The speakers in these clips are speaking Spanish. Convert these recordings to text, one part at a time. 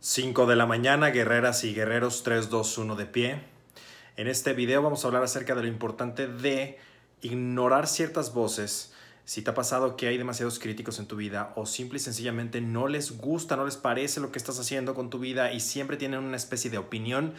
5 de la mañana, guerreras y guerreros 3, 2, 1 de pie. En este video vamos a hablar acerca de lo importante de ignorar ciertas voces. Si te ha pasado que hay demasiados críticos en tu vida o simple y sencillamente no les gusta, no les parece lo que estás haciendo con tu vida y siempre tienen una especie de opinión,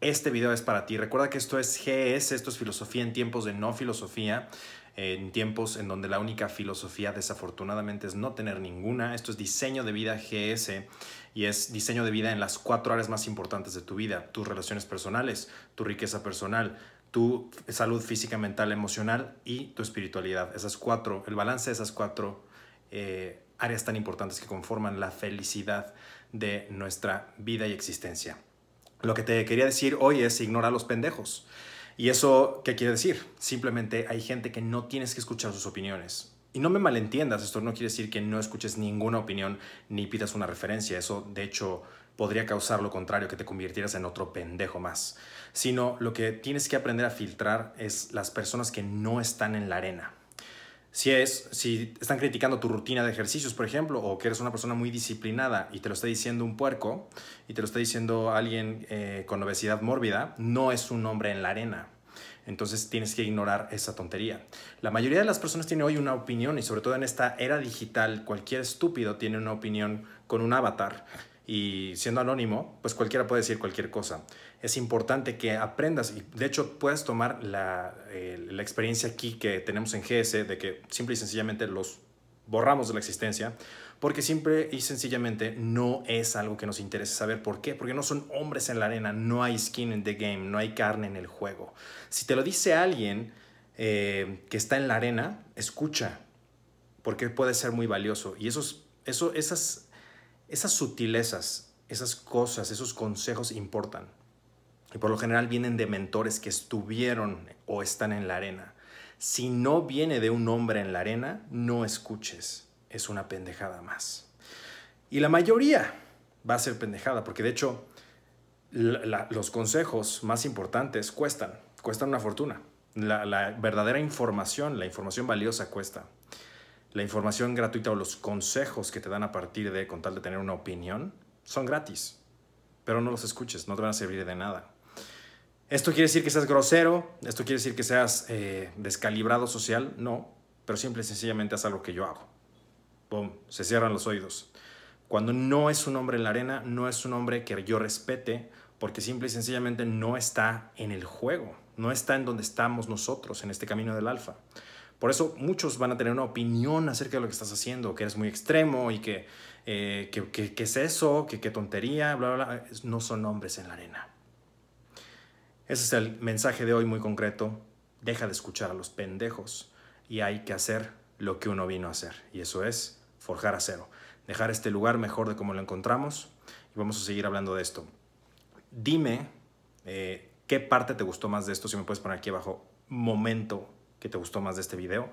este video es para ti. Recuerda que esto es GS, e esto es filosofía en tiempos de no filosofía, en tiempos en donde la única filosofía desafortunadamente es no tener ninguna. Esto es diseño de vida GS e y es diseño de vida en las cuatro áreas más importantes de tu vida, tus relaciones personales, tu riqueza personal, tu salud física, mental, emocional y tu espiritualidad. Esas cuatro, el balance de esas cuatro eh, áreas tan importantes que conforman la felicidad de nuestra vida y existencia. Lo que te quería decir hoy es ignorar a los pendejos. ¿Y eso qué quiere decir? Simplemente hay gente que no tienes que escuchar sus opiniones. Y no me malentiendas, esto no quiere decir que no escuches ninguna opinión ni pidas una referencia. Eso, de hecho, podría causar lo contrario, que te convirtieras en otro pendejo más. Sino lo que tienes que aprender a filtrar es las personas que no están en la arena. Si, es, si están criticando tu rutina de ejercicios, por ejemplo, o que eres una persona muy disciplinada y te lo está diciendo un puerco y te lo está diciendo alguien eh, con obesidad mórbida, no es un hombre en la arena. Entonces tienes que ignorar esa tontería. La mayoría de las personas tiene hoy una opinión y sobre todo en esta era digital, cualquier estúpido tiene una opinión con un avatar y siendo anónimo, pues cualquiera puede decir cualquier cosa. Es importante que aprendas y de hecho puedes tomar eh, la, experiencia aquí que tenemos en GS de que simple y sencillamente los borramos de la existencia porque simple y sencillamente no es algo que nos interese saber. ¿Por qué? Porque no son hombres en la arena, no hay skin in the game, no hay carne en el juego. Si te lo dice alguien eh, que está en la arena, escucha porque puede ser muy valioso y esos, eso, esas esas sutilezas, esas cosas, esos consejos importan. Y por lo general vienen de mentores que estuvieron o están en la arena. Si no viene de un hombre en la arena, no escuches. Es una pendejada más. Y la mayoría va a ser pendejada, porque de hecho los consejos más importantes cuestan, cuestan una fortuna. la verdadera información, la información valiosa cuesta. La información gratuita o los consejos que te dan a partir de con tal de tener una opinión son gratis, pero no los escuches, no te van a servir de nada. ¿Esto quiere decir que seas grosero? ¿Esto quiere decir que seas eh, descalibrado social? No, pero simple y sencillamente haz algo que yo hago. Bom, se cierran los oídos. Cuando no es un hombre en la arena, no es un hombre que yo respete, porque simple y sencillamente no está en el juego, no está en donde estamos nosotros, en este camino del alfa. Por eso muchos van a tener una opinión acerca de lo que estás haciendo, que eres muy extremo y que, eh, que, que, es eso, que qué tontería, bla, bla, bla. No son hombres en la arena. Ese es el mensaje de hoy muy concreto. Deja de escuchar a los pendejos y hay que hacer lo que uno vino a hacer. Y eso es forjar a cero. Dejar este lugar mejor de como lo encontramos. Y vamos a seguir hablando de esto. Dime eh, qué parte te gustó más de esto. Si me puedes poner aquí abajo momento que te gustó más de este video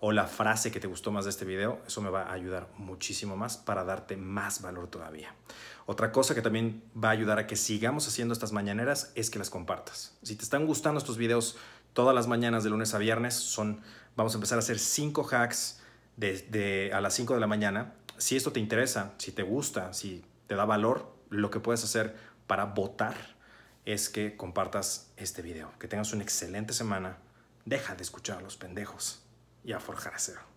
o la frase que te gustó más de este video, eso me va a ayudar muchísimo más para darte más valor todavía. Otra cosa que también va a ayudar a que sigamos haciendo estas mañaneras es que las compartas. Si te están gustando estos videos todas las mañanas de lunes a viernes, son, vamos a empezar a hacer cinco hacks desde a las 5 de la mañana. Si esto te interesa, si te gusta, si te da valor, lo que puedes hacer para votar es que compartas este video. Que tengas una excelente semana deja de escuchar a los pendejos y a forjar acero.